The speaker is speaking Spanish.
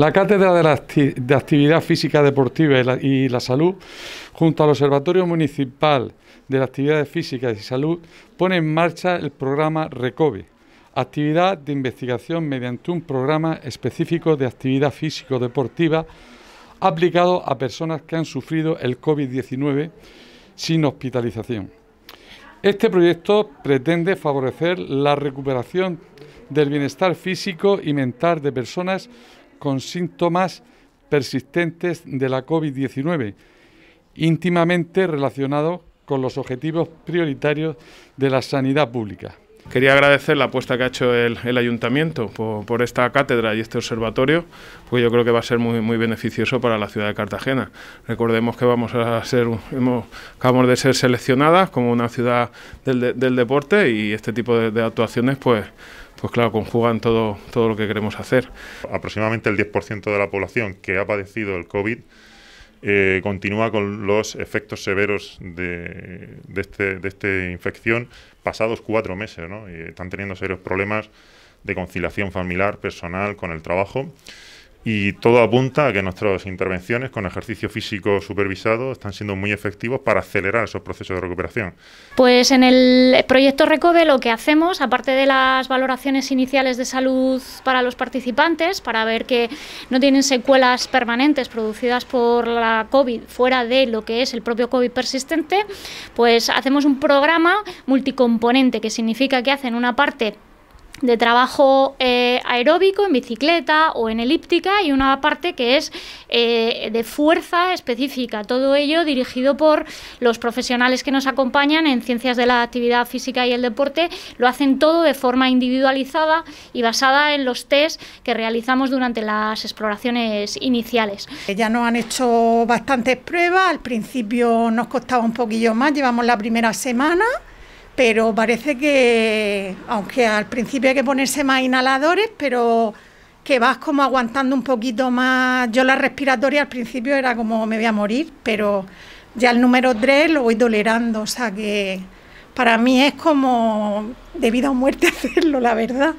La Cátedra de, Actividad Física Deportiva y la, Salud, junto al Observatorio Municipal de las Actividades Físicas y Salud, pone en marcha el programa RECOVE, actividad de investigación mediante un programa específico de actividad físico-deportiva aplicado a personas que han sufrido el COVID-19 sin hospitalización. Este proyecto pretende favorecer la recuperación del bienestar físico y mental de personas con síntomas persistentes de la COVID-19, íntimamente relacionados con los objetivos prioritarios de la sanidad pública. Quería agradecer la apuesta que ha hecho el, ayuntamiento por, esta cátedra y este observatorio, porque yo creo que va a ser muy, beneficioso para la ciudad de Cartagena. Recordemos que vamos a ser, hemos, acabamos de ser seleccionadas como una ciudad del, deporte y este tipo de, de actuaciones, pues pues claro, conjugan todo, todo lo que queremos hacer. Aproximadamente el 10% de la población que ha padecido el COVID eh, continúa con los efectos severos de, de este, esta de este infección pasados cuatro meses. ¿no? están teniendo serios problemas de conciliación familiar, personal, con el trabajo. Y todo apunta a que nuestras intervenciones con ejercicio físico supervisado están siendo muy efectivos para acelerar esos procesos de recuperación. Pues en el proyecto Recove lo que hacemos, aparte de las valoraciones iniciales de salud para los participantes, para ver que no tienen secuelas permanentes producidas por la COVID fuera de lo que es el propio COVID persistente, pues hacemos un programa multicomponente que significa que hacen una parte de trabajo eh, aeróbico en bicicleta o en elíptica y una parte que es eh, de fuerza específica. Todo ello dirigido por los profesionales que nos acompañan en ciencias de la actividad física y el deporte. Lo hacen todo de forma individualizada y basada en los test que realizamos durante las exploraciones iniciales. Ya nos han hecho bastantes pruebas. Al principio nos costaba un poquillo más. Llevamos la primera semana pero parece que, aunque al principio hay que ponerse más inhaladores, pero que vas como aguantando un poquito más. Yo la respiratoria al principio era como me voy a morir, pero ya el número 3 lo voy tolerando, o sea que para mí es como de vida o muerte hacerlo, la verdad.